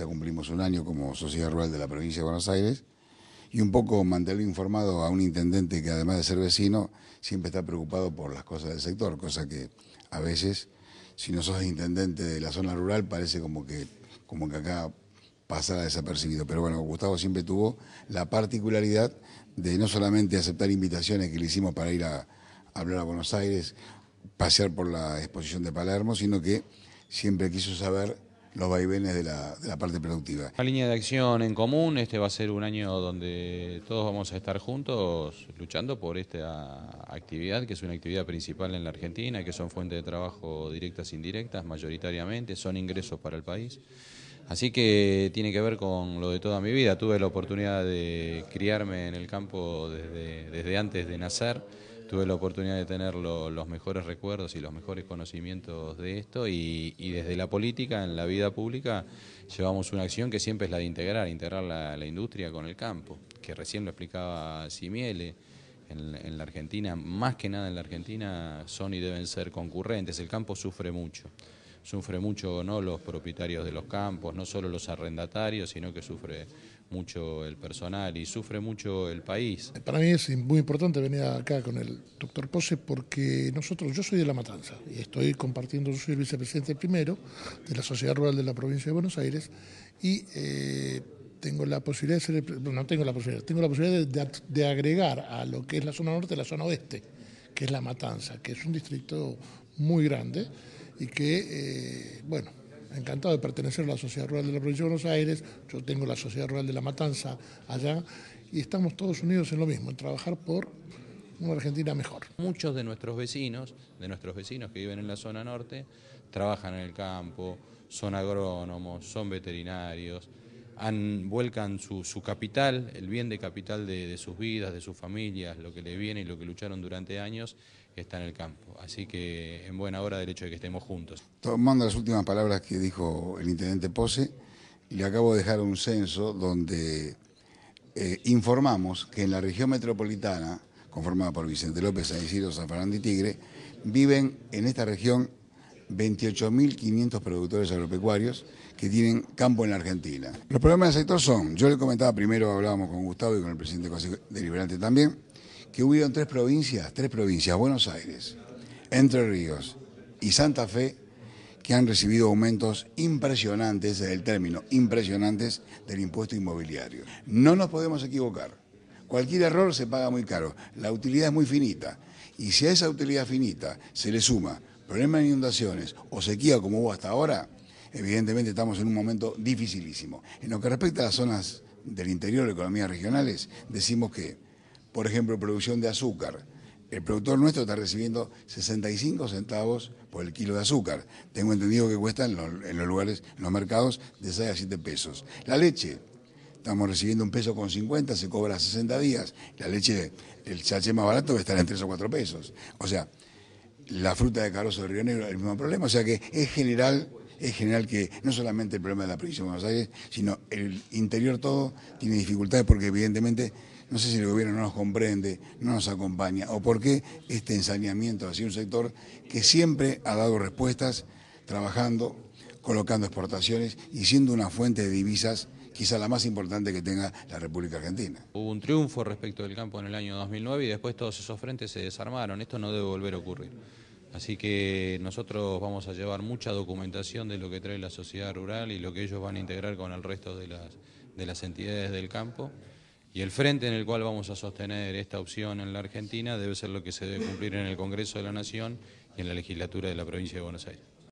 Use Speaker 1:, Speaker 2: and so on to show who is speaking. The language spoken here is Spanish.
Speaker 1: ya cumplimos un año como Sociedad Rural de la Provincia de Buenos Aires, y un poco mantener informado a un intendente que además de ser vecino, siempre está preocupado por las cosas del sector, cosa que a veces, si no sos intendente de la zona rural, parece como que, como que acá pasara desapercibido. Pero bueno, Gustavo siempre tuvo la particularidad de no solamente aceptar invitaciones que le hicimos para ir a hablar a Buenos Aires, pasear por la exposición de Palermo, sino que siempre quiso saber los vaivenes de la,
Speaker 2: parte productiva. La línea de acción en común, este va a ser un año donde todos vamos a estar juntos luchando por esta actividad, que es una actividad principal en la Argentina, que son fuentes de trabajo directas e indirectas mayoritariamente, son ingresos para el país. Así que tiene que ver con lo de toda mi vida. Tuve la oportunidad de criarme en el campo desde, desde antes de nacer tuve la oportunidad de tener los mejores recuerdos y los mejores conocimientos de esto y, desde la política, en la vida pública, llevamos una acción que siempre es la de integrar, integrar la, industria con el campo, que recién lo explicaba Simiele. en, la Argentina, más que nada en la Argentina, son y deben ser concurrentes. El campo sufre mucho sufre mucho no los propietarios de los campos, no solo los arrendatarios, sino que sufre mucho el personal y sufre mucho el país. Eh,
Speaker 3: para mí es muy importante venir acá con el doctor Pose porque nosotros, yo soy de La Matanza y estoy compartiendo, soy el vicepresidente primero de la Sociedad Rural de la Provincia de Buenos Aires y eh, tengo la posibilidad de tengo la posibilidad, tengo la posibilidad de agregar a lo que es la zona norte la zona oeste, que es La Matanza, que es un distrito muy grande y que, eh, bueno, encantado de pertenecer a la Sociedad Rural de la Provincia de Buenos Aires, yo tengo la Sociedad Rural de La Matanza allá, y estamos todos unidos en lo mismo, en trabajar por una Argentina mejor.
Speaker 2: Muchos de nuestros vecinos, de nuestros vecinos que viven en la zona norte, trabajan en el campo, son agrónomos, son veterinarios, han, vuelcan su, capital, el bien de capital de, sus vidas, de sus familias, lo que le viene y lo que lucharon durante años, está en el campo. Así que en buena hora del hecho de que estemos juntos.
Speaker 1: Tomando las últimas palabras que dijo el intendente Pose, le acabo de dejar un censo donde eh, informamos que en la región metropolitana, conformada por Vicente López, San Isidro, San Fernando y Tigre, viven en esta región 28.500 productores agropecuarios que tienen campo en la Argentina. Los problemas del sector son, yo le comentaba primero, hablábamos con Gustavo y con el presidente del Consejo Deliberante también, que hubieron tres provincias, tres provincias, Buenos Aires, Entre Ríos y Santa Fe, que han recibido aumentos impresionantes, es el término, impresionantes del impuesto inmobiliario. No nos podemos equivocar. Cualquier error se paga muy caro. La utilidad es muy finita. Y si a esa utilidad finita se le suma problema de inundaciones o sequía como hubo hasta ahora, evidentemente estamos en un momento dificilísimo. En lo que respecta a las zonas del interior de economías regionales, decimos que, por ejemplo, producción de azúcar, el productor nuestro está recibiendo 65 centavos por el kilo de azúcar. Tengo entendido que cuesta en los, lugares, los mercados, de 6 a 7 pesos. La leche, estamos recibiendo un peso con 50, se cobra 60 días. La leche, el chache más barato va en 3 o 4 pesos. O sea, la fruta de carozo de Río Negro, el mismo problema. O sea que es general, es general que no solamente el problema de la provincia de Buenos Aires, sino el interior todo tiene dificultades porque evidentemente no sé si el gobierno no nos comprende, no nos acompaña, o por qué este ensañamiento hacia un sector que siempre ha dado respuestas trabajando, colocando exportaciones y siendo una fuente de divisas quizá la más importante que tenga la República Argentina.
Speaker 2: Hubo un triunfo respecto del campo en el año 2009 y después todos esos frentes se desarmaron. Esto no debe volver a ocurrir. Así que nosotros vamos a llevar mucha documentación de lo que trae la sociedad rural y lo que ellos van a integrar con el resto de las, de las entidades del campo. Y el frente en el cual vamos a sostener esta opción en la Argentina debe ser lo que se debe cumplir en el Congreso de la Nación y en la legislatura de la provincia de Buenos Aires.